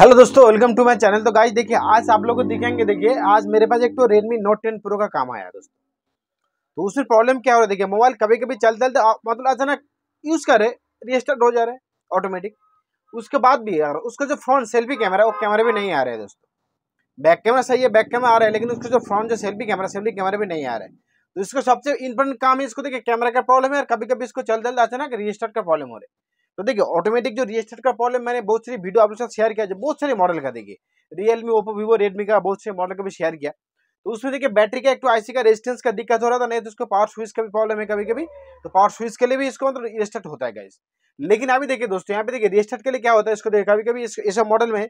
hello दोस्तों welcome to my channel तो guys देखिए आज आप लोग को दिखेंगे देखिए आज मेरे पास एक तो रेडमी नोट टेन प्रो का काम आया दोस्तों तो उसमें प्रॉब्लम क्या हो रहा है देखिए मोबाइल कभी कभी चलते चलते मतलब अचानक यूज़ करे रिस्टार्ट हो जा रहे ऑटोमेटिक उसके बाद भी यार उसका जो फ्रंट सेल्फी कैमरा वो कैमरा भी नहीं आ रहा है दोस्तों बैक कैमरा सही है बैक कैमरा आ रहा है लेकिन उसका जो फ्रंट जो सेल्फी कैमरा सेल्फी कैमरा भी नहीं आ रहा है तो इसका सबसे इंपॉर्टेंट काम है इसको देखिए कैमरा का प्रॉब्लम है और कभी कभी इसको चलते चलते अचानक रिस्टार्ट का प्रॉब्लम हो रहा है तो देखिए ऑटोमेटिक जो रजिस्टर का प्रॉब्लम मैंने बहुत सारी वीडियो आप लोग साथ शेयर किया जो बहुत सारे मॉडल का देखिए रियलमी ओप्पो वीवो रेडमी का बहुत सारे मॉडल का भी शेयर किया तो उसमें देखिए बैटरी का एक तो आईसी का रेजिस्टेंस का दिक्कत हो रहा था नहीं तो उसको पावर स्विच का भी प्रॉब्लम है कभी कभी तो पावर स्विच के लिए भी इसको मतलब रिस्टार्ट होता है गाइस लेकिन अभी देखिए दोस्तों यहाँ पे देखिए रिस्टार्ट के लिए क्या होता है इसको देखिए कभी कभी इस मॉडल में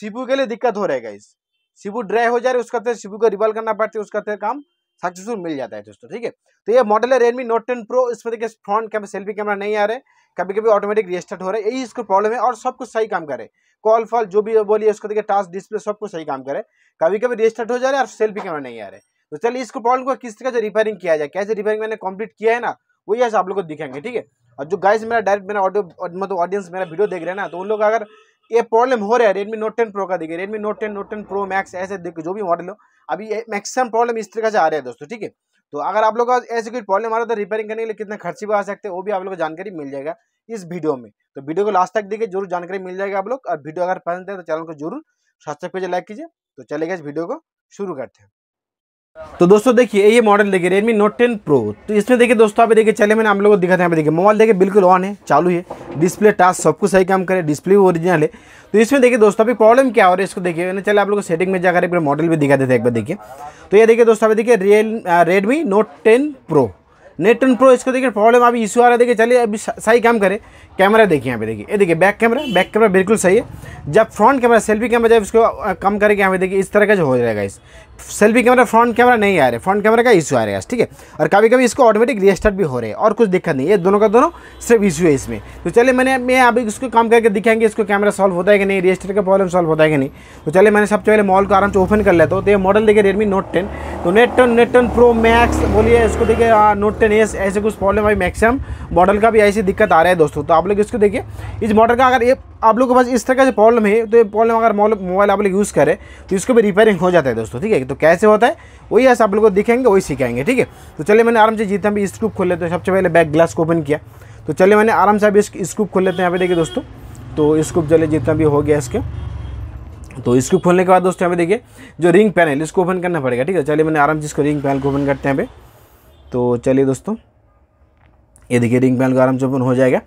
सीपू के लिए दिक्कत हो रहा है गाइस सीपू ड्राई हो जा रही है उसका तेल तो सीपू को रिवॉल्व करना पड़ता है उसका तेल तो काम सक्सेसफुल मिल जाता है दोस्तों ठीक है तो ये मॉडल है रेडमी नोट टेन प्रो इसमें देखिए फ्रंट कैमरा सेल्फी कैमरा नहीं आ रहे कभी कभी ऑटोमेटिक रिस्टार्ट हो रहा है यही इसको प्रॉब्लम है और सब कुछ सही काम करे कॉल फॉल जो भी बोलिए उसको देखिए टास्क डिस्प्ले सब कुछ सही काम करे कभी कभी रिस्टार्ट हो जा रहा है और सेल्फी कैमरा नहीं आ रहे तो चलिए इसको प्रॉब्लम को किस तरह से रिपेयरिंग किया जाए कैसे रिपेयरिंग मैंने कंप्लीट किया है ना वही ऐसे आप लोग को दिखेंगे ठीक है और जो गाइस मेरा डायरेक्ट मेरा ऑडियो मतलब ऑडियंस मेरा वीडियो देख रहे हैं ना तो उन लोग अगर ये प्रॉब्लम हो रहा है रेडमी नोट टेन प्रो का देखिए Redmi note ten note ten pro max ऐसे देखिए जो भी मॉडल हो अभी मैक्सिमम प्रॉब्लम इस तरीके से आ रहा है दोस्तों ठीक है तो अगर आप लोग का ऐसी कोई प्रॉब्लम आ रहा है तो रिपेयरिंग करने के लिए कितना खर्चे भी आ सकते हैं वो भी आप लोग को जानकारी मिल जाएगा इस वीडियो में तो वीडियो को लास्ट तक देखिए जरूर जानकारी मिल जाएगा आप लोग और वीडियो अगर पसंद है तो चैनल को जरूर सब्सक्राइब कीजिए लाइक कीजिए तो चलेगा इस वीडियो को शुरू करते हैं तो दोस्तों देखिए ये मॉडल देखिए Redmi Note 10 Pro तो इसमें देखिए दोस्तों आप देखिए चले मैंने आप लोगों को दिखाते हैं देखिए मोबाइल देखिए बिल्कुल ऑन है चालू है डिस्प्ले टास्क सब कुछ सही काम करे डिस्प्ले भी ओरिजिनल है तो इसमें देखिए दोस्तों अभी प्रॉब्लम क्या हो रहा है इसको देखिए मैंने चले आप लोग सेटिंग में जाकर एक बार मॉडल भी दिखा देते हैं एक बार देखिए तो ये देखिए दोस्तों अभी देखिए real Redmi note ten pro note ten pro इसको देखिए प्रॉब्लम अभी इशू आ रहा है देखिए चलिए अभी सही काम करें कैमरा देखिए यहाँ पे देखिए ये देखिए बैक कैमरा बैक कैमरा बिल्कुल सही है जब फ्रंट कैमरा सेल्फी कैमरा जब इसको कम करके यहाँ पे देखिए इस तरह का जो हो जाएगा इस सेल्फी कैमरा फ्रंट कैमरा नहीं आ रहे फ्रंट कैमरा का इशू आ रहा है ठीक है और कभी कभी इसको ऑटोमेटिक रिस्टार्ट भी हो रहे हैं और कुछ दिक्कत नहीं है दोनों का दोनों सिर्फ इशू है इसमें तो चलिए मैंने मैं अभी इसको काम करके दिखाएंगे इसको कैमरा सॉल्व होता है कि नहीं रजिस्टर का प्रॉब्लम सॉल्व होता है कि नहीं तो चलिए मैंने सबसे पहले मॉल को आराम से ओपन कर लेता हूँ तो ये मॉडल देखिए रेडमी नोट टेन तो note ten note ten pro max बोलिए इसको देखिए नोट टेन एस ऐसे कुछ प्रॉब्लम आई मैक्सिमम मॉडल का भी ऐसी दिक्कत आ रहा है दोस्तों तो आप लोग इसको देखिए इस मॉडल का अगर ये आप लोग के पास इस तरह का जो प्रॉब्लम है तो ये प्रॉब्लम अगर मोबाइल आप लोग यूज़ करें तो इसको भी रिपेयरिंग हो जाता है दोस्तों ठीक है तो कैसे होता है वही ऐसा आप लोग को दिखेंगे वही सिखाएंगे ठीक है तो चलिए मैंने आराम से जितना भी स्क्रूप खोल लेते हैं सबसे पहले बैक ग्लास को ओपन किया तो चलिए मैंने आराम से अभी स्क्रूप खोल लेते हैं यहाँ पे देखिए दोस्तों तो स्क्रूप चलिए जितना भी हो गया इसके तो इसको खोलने के बाद दोस्तों यहाँ पे देखिए जो रिंग पैनल इसको ओपन करना पड़ेगा ठीक है चलिए मैंने आराम से इसको रिंग पैनल को ओपन करते हैं यहाँ पे तो चलिए दोस्तों ये देखिए रिंग पैनल को आराम से ओपन हो जाएगा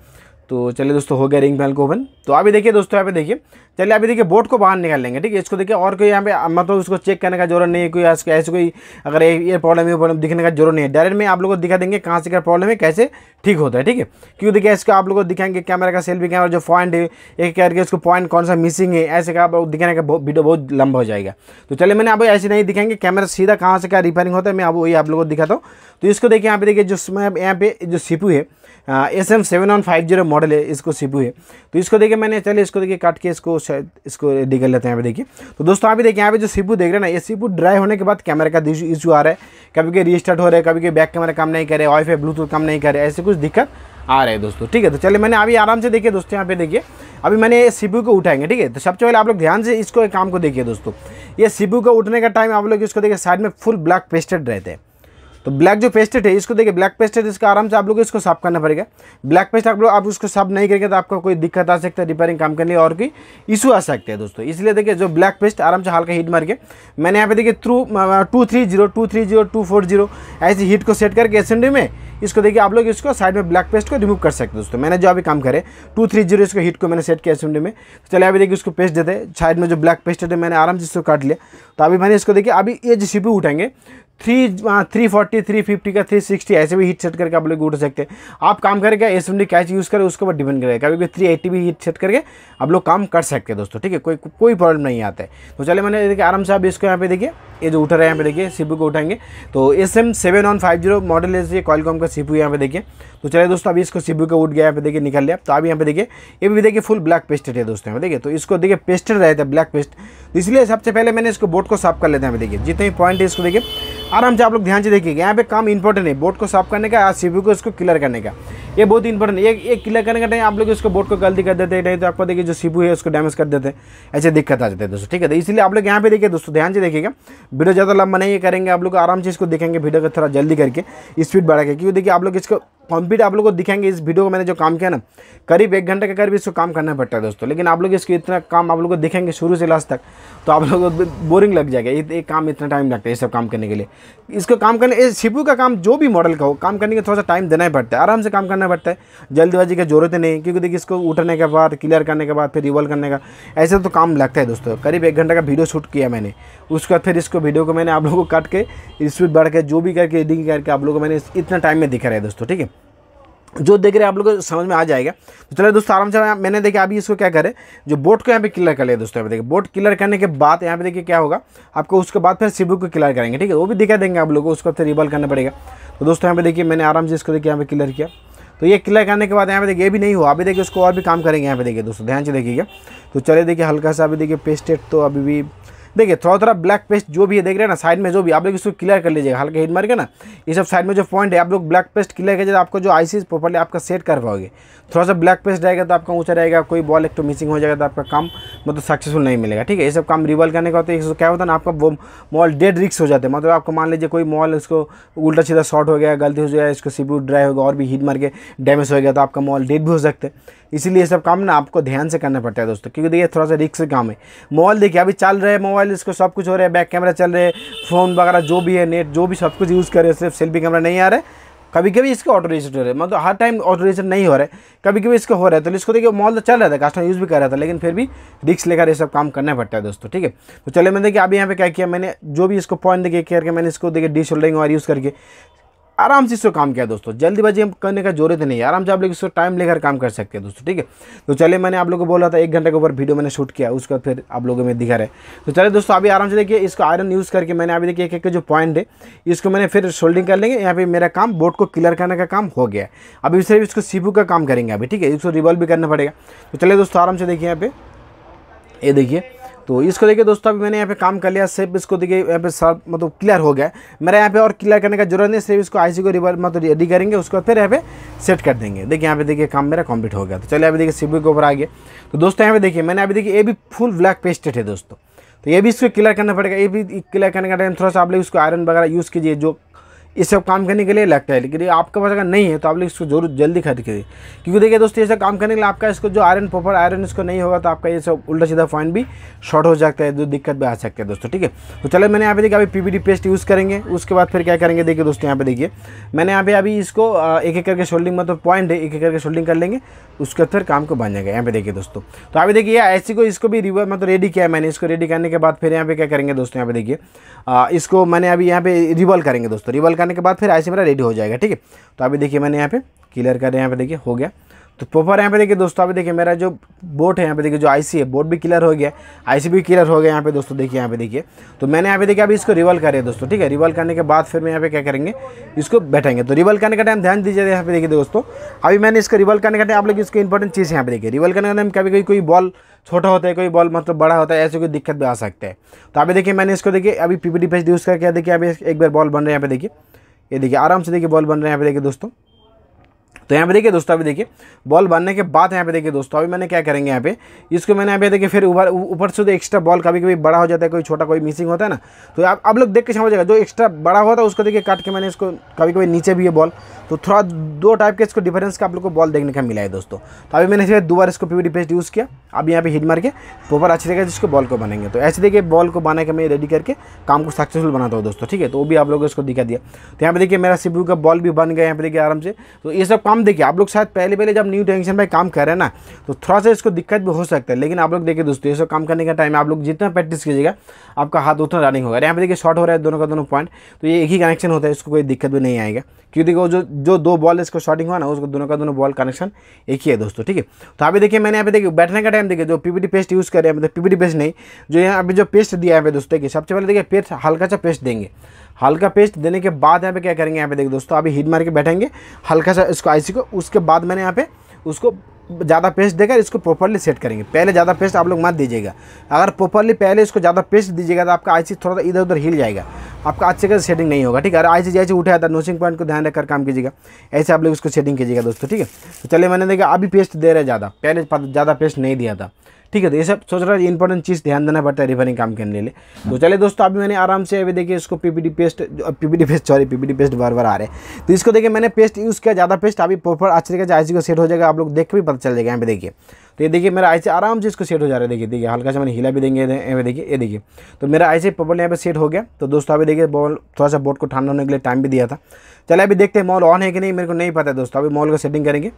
तो चलिए दोस्तों हो गया रिंग बैल को ओपन तो अभी देखिए दोस्तों यहाँ पे देखिए चलिए अभी देखिए बोट को बाहर निकाल लेंगे ठीक है इसको देखिए और कोई यहाँ पे मतलब उसको चेक करने का जरूरत नहीं है कोई ऐसे कोई अगर ये प्रॉब्लम है प्रॉब्लम दिखने का जरूरत नहीं है डायरेक्ट में आप लोगों को दिखा देंगे कहाँ से क्या प्रॉब्लम है कैसे ठीक होता है ठीक है क्योंकि देखिए इसको आप लोग को दिखाएंगे कैमरा का सेल्फी कैमरा जो पॉइंट है एक करके उसको पॉइंट कौन सा मिसिंग है ऐसे का आप दिखाने का वीडियो बहुत लंबा हो जाएगा तो चलिए मैंने आप ऐसे नहीं दिखाएंगे कैमरा सीधा कहाँ से क्या रिपेयरिंग होता है मैं आप वही आप लोग को दिखाता हूँ तो इसको देखिए यहाँ पे देखिए जो यहाँ पे जो सीपू है S M seven one five zero model है इसको सीपू है तो इसको देखिए मैंने चले इसको देखिए काट के इसको इसको रेडी कर लेते हैं यहाँ पे देखिए तो दोस्तों आप देखिए यहाँ पे जो सीपू देख रहे हैं ना ये सीपू ड्राई होने के बाद कैमरे का इशू आ रहा है कभी के रिस्टार्ट हो रहा है कभी के बैक कैमरा काम नहीं करे वाईफाई ब्लूटूथ काम नहीं करे ऐसे कुछ दिक्कत आ रहे हैं दोस्तों ठीक है तो चलिए मैंने अभी आराम से देखिए दोस्तों यहाँ पे देखिए अभी मैंने ये सीपू को उठाएंगे ठीक है तो सबसे पहले आप लोग ध्यान से इसको काम को देखिए दोस्तों ये सीपू को उठने का टाइम आप लोग इसको देखिए साइड में फुल ब्लैक पेस्टेड रहते हैं तो ब्लैक जो पेस्टेड है इसको देखिए ब्लैक पेस्टेड इसका आराम से आप लोग इसको साफ करना पड़ेगा ब्लैक पेस्ट आप लोग आप उसको साफ नहीं करेंगे तो आपका कोई दिक्कत आ सकता है रिपेयरिंग काम करने और कोई इशू आ सकते हैं दोस्तों इसलिए देखिए जो ब्लैक पेस्ट आराम से हल्का हीट मार के मैंने यहाँ पे देखिए through two three zero two three zero two four zero ऐसी हीट को सेट करके एस में इसको देखिए आप लोग इसको साइड में ब्लैक पेस्ट को रिमूव कर सकते हैं दोस्तों मैंने जो अभी काम करे टू थ्री जीरो इसको हीट को मैंने सेट किया एस में तो चलिए अभी देखिए उसको पेस्ट देते साइड में जो ब्लैक पेस्ट है मैंने आराम से इसको काट लिया तो अभी मैंने इसको देखिए अभी ये जो सी उठाएंगे three three forty three fifty का थ्री सिक्सटी ऐसे भी हीट सेट करके आप लोग उठ सकते हैं आप काम करके S M D catch use करें उसके ऊपर डिपेंड करेगा कभी भी थ्री एट्टी भी हीट सेट करके आप लोग काम कर सकते हैं दोस्तों ठीक है कोई कोई प्रॉब्लम नहीं आता है तो चले मैंने देखिए आराम से आप इसको यहाँ पे देखिए ये जो उठ रहे है यहाँ पे देखिए सीपू को उठाएंगे तो S M seven one five zero model है कॉलकॉम का सीपू यहाँ पे देखिए तो चलिए दोस्तों अभी इसको सीबू का उठ गया यहाँ पे देखिए निकल लिया तो अभी यहाँ पे देखिए ये भी देखिए फुल ब्लैक पेस्टेड है दोस्तों यहाँ पे देखिए तो इसको देखिए पेस्टेड रहता है ब्लैक पेस्ट तो इसलिए सबसे पहले मैंने इसको बोट को साफ कर लेते हैं देखिए जितने भी पॉइंट है इसको देखिए आराम से आप लोग ध्यान से देखिएगा यहाँ पे काम इंपॉर्टेंट है बोट को साफ करने का और सीबी को इसको क्लियर करने का ये बहुत इंपॉर्टेंट है एक क्लियर करने का टाइम आप लोग इसको बोट को गलती कर देते हैं नहीं तो आपको देखिए जो सीबू है उसको डैमेज कर देते हैं ऐसे दिक्कत आ जाती है दोस्तों ठीक है तो इसलिए आप लोग यहाँ पे देखिए दोस्तों ध्यान से देखिएगा वीडियो ज़्यादा लंबा नहीं करेंगे आप लोग आराम से इसको देखेंगे वीडियो को थोड़ा जल्दी करके स्पीड बढ़ा के क्योंकि देखिए आप लोग इसको कंप्लीट आप लोग को दिखाएंगे इस वीडियो को मैंने जो काम किया ना करीब एक घंटे के करीब इसको काम करना पड़ता है दोस्तों लेकिन आप लोग इसको इतना काम आप लोग को दिखेंगे शुरू से लास्ट तक तो आप लोग को बोरिंग लग जाएगा ये काम इतना टाइम लगता है ये सब काम करने के लिए इसको काम करने शिपू का काम जो भी मॉडल का हो काम करने के थोड़ा सा टाइम देना ही पड़ता है आराम से काम करना पड़ता है जल्दबाजी की जरूरत नहीं क्योंकि देखिए इसको उठने के बाद क्लियर करने के बाद फिर रिवॉल्व करने का ऐसे तो काम लगता है दोस्तों करीब एक घंटे का वीडियो शूट किया मैंने उसके बाद फिर इसको वीडियो को मैंने आप लोगों को काट के स्पीड बढ़ के जो भी करके एडिटिंग करके आप लोगों को मैंने इतना टाइम में दिखा रहा है दोस्तों ठीक है जो देख रहे हैं आप लोग को समझ में आ जाएगा तो चलिए दोस्तों आराम से मैंने देखा अभी इसको क्या करें जो बोट को यहाँ पे क्लियर कर लिया दोस्तों यहाँ देखिए बोट क्लियर करने के बाद यहाँ पे देखिए क्या होगा आपको उसके बाद फिर शिबू को क्लियर करेंगे ठीक है वो भी दिखा देंगे आप लोगों को उसको फिर रिबॉल करना पड़ेगा तो दोस्तों यहाँ पे देखिए मैंने आराम से इसको देखिए यहाँ पे क्लियर किया तो ये क्लियर करने के बाद यहाँ पे देखिए ये भी नहीं हुआ अभी देखिए उसको और भी काम करेंगे यहाँ पे देखिए दोस्तों ध्यान से देखिएगा तो चलिए देखिए हल्का सा अभी देखिए पेस्टेड तो अभी भी देखिए थोड़ा थोड़ा ब्लैक पेस्ट जो भी है देख रहे हैं ना साइड में जो भी आप लोग इसको क्लियर कर लीजिएगा हल्के हिट मार के ना ये सब साइड में जो पॉइंट है आप लोग ब्लैक पेस्ट क्लियर कर आपको जो आईसी प्रॉपरली आपका सेट कर पाओगे थोड़ा सा ब्लैक पेस्ट रहेगा तो आपका ऊँचा रहेगा कोई बॉल एक तो मिसिंग हो जाएगा तो आपका काम मतलब सक्सेसफुल नहीं मिलेगा ठीक है ये सब काम रिवॉल्व करने का होता है क्या होता है ना आपका वो मॉल डेड रिक्स हो जाते हैं मतलब आपको मान लीजिए कोई मॉल इसको उल्टा सीधा शॉर्ट हो गया गलती हो गया इसको सीबू ड्राई होगा और भी हीट मार के डैमेज हो गया तो आपका मॉल डेड भी हो सकते है इसीलिए सब काम ना आपको ध्यान से करना पड़ता है दोस्तों क्योंकि देखिए थोड़ा सा रिक्स काम है मोबाइल देखिए अभी चल रहे हैं मोबाइल इसको सब कुछ हो रहा है बैक कैमरा चल रहे फ़ोन वगैरह जो भी है नेट जो भी सब कुछ यूज़ कर रहे हैं सिर्फ सेल्फी कैमरा नहीं आ रहा है कभी कभी इसके ऑटो रजिस्टर हो रहे हैं मतलब हर टाइम ऑटो रजिस्टर नहीं हो रहा है कभी कभी इसको हो रहा है तो इसको देखिए मॉल तो चल रहा था कस्टमर यूज़ भी कर रहा था लेकिन फिर भी रिक्स लेकर ये सब काम करना पड़ता है दोस्तों ठीक है तो चले मैंने देखिए अभी यहाँ पे क्या किया मैंने जो भी इसको पॉइंट देखिए करके मैंने इसको देखिए डी शोल्डरिंग और यूज़ करके आराम से इसको काम किया दोस्तों जल्दीबाजी हम करने का जरूरत नहीं है आराम से आप लोग इसको टाइम लेकर काम कर सकते हैं दोस्तों ठीक है तो चलिए मैंने आप लोगों को बोला था एक घंटे के ऊपर वीडियो मैंने शूट किया उसका फिर आप लोगों में दिखा रहे तो चलिए दोस्तों अभी आराम से देखिए इसको आयरन यूज़ करके मैंने अभी देखिए एक एक जो पॉइंट है इसको मैंने फिर शोल्डिंग कर लेंगे यहाँ पर मेरा काम बोर्ड को क्लियर करने का काम हो गया अभी सिर्फ इसको सीपू का काम करेंगे अभी ठीक है इसको रिवॉल्व भी करना पड़ेगा तो चलिए दोस्तों आराम से देखिए यहाँ पे ये देखिए तो इसको देखिए दोस्तों अभी मैंने यहाँ पे काम कर लिया सिर्फ इसको देखिए यहाँ पे सब मतलब क्लियर हो गया मेरा यहाँ पे और क्लियर करने का जरूरत नहीं सिर्फ इसको आईसी को रिवर मतलब रेडी करेंगे उसके बाद फिर यहाँ पे सेट कर देंगे देखिए यहाँ पे देखिए काम मेरा कंप्लीट हो गया तो चलिए अभी देखिए सीबी के ऊपर आ तो दोस्तों यहाँ पे देखिए मैंने अभी देखिए ये भी फुल ब्लैक पेस्टेड है दोस्तों तो ये भी इसको क्लियर करना पड़ेगा ये भी क्लियर करने का टाइम थोड़ा सा आप लोग इसको आयरन वगैरह यूज़ कीजिए जो ये सब काम करने के लिए लगता है लेकिन आपके पास अगर नहीं है तो आप लोग इसको जरूर जल्दी खरीद करिए क्योंकि देखिए दोस्तों ये सब काम करने के लिए आपका इसको जो आयरन प्रॉपर आयरन इसको नहीं होगा तो आपका ये सब उल्टा सीधा पॉइंट भी शॉर्ट हो सकता है जो दिक्कत भी आ सकती है दोस्तों ठीक है तो चलो मैंने यहाँ पे देखिए अभी पी पेस्ट यूज़ करेंगे उसके बाद फिर क्या करेंगे देखिए दोस्तों यहाँ पे देखिए मैंने यहाँ पे अभी इसको एक एक करके शोल्डिंग मतलब पॉइंट है एक एक करके शोल्डिंग कर लेंगे उसके फिर काम को बन जाएगा यहाँ पे देखिए दोस्तों तो अभी देखिए ऐसी को इसको भी रिवर मतलब रेडी किया मैंने इसको रेडी करने के बाद फिर यहाँ पे क्या करेंगे दोस्तों यहाँ पे देखिए इसको मैंने अभी यहाँ पे रिवॉल्व करेंगे दोस्तों रिवॉल्व करने के बाद फिर आई मेरा रेडी हो जाएगा ठीक है तो अभी देखिए मैंने यहाँ पे क्लियर कर यहाँ पे देखिए हो गया तो प्रॉपर यहाँ पे देखिए दोस्तों अभी देखिए मेरा जो बोट है यहाँ पे देखिए जो आईसी है बोट भी क्लियर हो गया आईसी भी क्लियर हो गया यहाँ पे दोस्तों देखिए यहाँ पे देखिए तो मैंने यहाँ पे देखिए अभी इसको रिवल करें दोस्तों ठीक है रिवल करने के बाद फिर मैं यहाँ पे क्या करेंगे इसको बैठेंगे तो रिवल करने का टाइम ध्यान दीजिए यहाँ पे देखिए दोस्तों अभी मैंने इसको रिवल करने का टाइम आप लोग इसको इंपॉर्टेंट चीज़ यहाँ पे देखिए रिवल करने का टाइम कभी कभी कोई बॉल छोटा होता है कोई बॉल मतलब बड़ा होता है ऐसे कोई दिक्कत भी आ सकता है तो अभी देखिए मैंने इसको देखिए अभी पीपीडी पेस्ट यूज़ करके देखिए अभी एक बार बॉल बन रहा है यहाँ पे देखिए ये देखिए आराम से देखिए बॉल बन रहे हैं यहाँ पे देखिए दोस्तों तो यहाँ पे देखिए दोस्तों अभी देखिए बॉल बनने के बाद यहाँ पे देखिए दोस्तों अभी मैंने क्या करेंगे यहाँ पे इसको मैंने यहाँ पे देखिए फिर ऊपर ऊपर से एक्स्ट्रा तो बॉल कभी कभी बड़ा हो जाता है कोई छोटा कोई मिसिंग होता है ना तो आप अब लोग देख के समझेगा जो एक्स्ट्रा बड़ा होता है उसको देखिए काट के मैंने इसको कभी कभी नीचे भी है बॉल तो थोड़ा दो टाइप के इसको डिफरेंस का आप लोग को बॉल देखने का मिला है दोस्तों तो अभी मैंने इसे दो बार इसको प्योरी पेस्ट यूज़ किया अब यहाँ पे हिट मार के प्रोपर अच्छी तरीके से इसको बॉल को बनेंगे तो ऐसे देखिए बॉल को बना के मैं रेडी करके काम को सक्सेसफुल बनाता हूँ दोस्तों ठीक है तो वो भी आप लोगों को इसको दिखा दिया तो यहाँ पे देखिए मेरा सीपीयू का बॉल भी बन गया यहाँ पे देखिए आराम से तो ये सब काम काम देखिए आप लोग शायद पहले पहले जब न्यू टेक्नीशियन पर काम कर रहे हैं ना तो थोड़ा सा इसको दिक्कत भी हो सकता है लेकिन आप लोग देखिए दोस्तों ये सब काम करने का टाइम आप लोग जितना प्रैक्टिस कीजिएगा आपका हाथ उतना रनिंग होगा यहाँ पे देखिए शॉर्ट हो रहा है दोनों का दोनों पॉइंट तो ये एक ही कनेक्शन होता है इसको कोई दिक्कत भी नहीं आएगा क्योंकि वो जो जो दो बॉल इसको शॉटिंग हुआ ना उसको दोनों का दोनों बॉल कनेक्शन एक ही है दोस्तों ठीक है तो अभी देखिए मैंने यहाँ पे देखिए बैठने का टाइम देखिए जो पीपीटी पेस्ट यूज़ कर रहे हैं मतलब पीपीटी पेस्ट नहीं जो यहाँ अभी जो पेस्ट दिया है दोस्तों देखिए सबसे पहले देखिए पेस्ट हल्का सा पेस्ट देंगे हल्का पेस्ट देने के बाद यहाँ पे क्या करेंगे यहाँ पे देखिए दोस्तों अभी हीट मार के बैठेंगे हल्का सा इसको आईसी को उसके बाद मैंने यहाँ पे उसको ज़्यादा पेस्ट देकर इसको प्रॉपरली सेट करेंगे पहले ज़्यादा पेस्ट आप लोग मत दीजिएगा अगर प्रॉपरली पहले इसको ज़्यादा पेस्ट दीजिएगा तो आपका आईसी थोड़ा सा इधर उधर हिल जाएगा आपका अच्छे से सेटिंग नहीं होगा ठीक है अगर आईसी जैसे उठा था नोसिंग पॉइंट को ध्यान रखकर काम कीजिएगा ऐसे आप लोग इसको सेटिंग कीजिएगा दोस्तों ठीक है तो चलिए मैंने देखा अभी पेस्ट दे रहे ज़्यादा पहले ज़्यादा पेस्ट नहीं दिया था ठीक है तो ये सब सोच रहा है इंपॉर्टेंट चीज़ ध्यान देना पड़ता है रिफरिंग काम करने लिए तो चले दोस्तों अभी मैंने आराम से अभी देखिए इसको PPD paste PPD paste sorry PPD paste बार बार आ रहे हैं तो इसको देखिए मैंने पेस्ट यूज़ किया ज़्यादा पेस्ट अभी प्रॉपर अच्छे तरीके से आईसी को सेट हो जाएगा आप लोग देख के भी पता चल जाएगा यहाँ पे देखिए तो ये देखिए मेरा आईसी आराम से इसको सेट हो जा रहा है देखिए देखिए हल्का सा मैंने हिला भी देंगे यहाँ देखिए ये देखिए तो मेरा आईसी प्रॉपर यहाँ पे सेट हो गया तो दोस्तों अभी देखिए बॉल थोड़ा सा बोर्ड को ठंडा होने के लिए टाइम भी दिया था चले अभी देखते हैं मॉल ऑन है कि नहीं मेरे को नहीं पता है दोस्तों अभी मॉल को सेटिंग करेंगे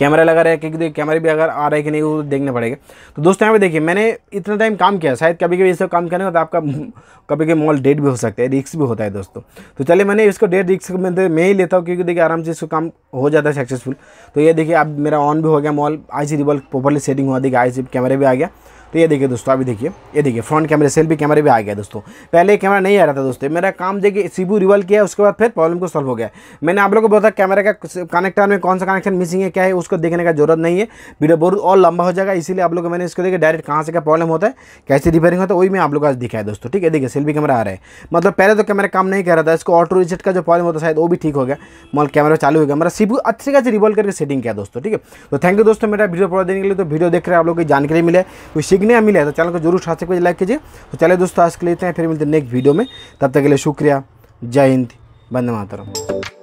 कैमरा लगा रहा है क्योंकि कैमरे भी अगर आ रहा है कि नहीं वो देखने पड़ेगा तो दोस्तों यहाँ पे देखिए मैंने इतना टाइम काम किया शायद कभी कभी इसका काम करने तो आपका कभी कभी मॉल डेट भी हो सकता है रिक्स भी होता है दोस्तों तो चलिए मैंने इसको डेट रिक्स मैं ही लेता हूँ क्योंकि देखिए आराम से इसको काम हो जाता है सक्सेसफुल तो ये देखिए अब मेरा ऑन भी हो गया मॉल I C reball properly setting हुआ देखिए आई सी कैमरे भी आ गया तो ये देखिए दोस्तों अभी देखिए ये देखिए फ्रंट कैमरे सेल्फी कैमरे भी आ गया दोस्तों पहले कैमरा नहीं आ रहा था दोस्तों मेरा काम देखिए सीबू रिवल किया उसके बाद फिर प्रॉब्लम को सॉल्व हो गया मैंने आप लोगों को बोला था का कनेक्टर में कौन सा कनेक्शन मिसिंग है क्या है उसको देखने का जरूरत नहीं है वीडियो बहुत और लंबा हो जाएगा इसीलिए आप लोग मैंने इसको देखिए डायरेक्ट कहाँ से क्या प्रॉब्लम होता है कैसे रिपेयरिंग होता है वही मैं आप लोग आज दिखाया दोस्तों ठीक है देखिए सेल्फी कैमरा आ रहा है मतलब पहले तो कैमरा काम नहीं कर रहा था इसको ऑटो रिजेट का जो प्रॉब्लम होता है शायद वो भी ठीक हो गया मतलब कैमरा चालू हो गया मेरा सीबू अच्छे खासे रिवॉल्व करके सेटिंग किया दोस्तों ठीक है तो थैंक यू दोस्तों मेरा वीडियो पूरा देने के लिए तो वीडियो देख रहे हैं आप लोग को जानकारी मिले कुछ सीखने या मिले तो चैनल को जरूर साथ से लाइक कीजिए तो चले दोस्तों आज के लिए इतना फिर मिलते हैं नेक्स्ट वीडियो में तब तक के लिए शुक्रिया जय हिंद बंद मातरम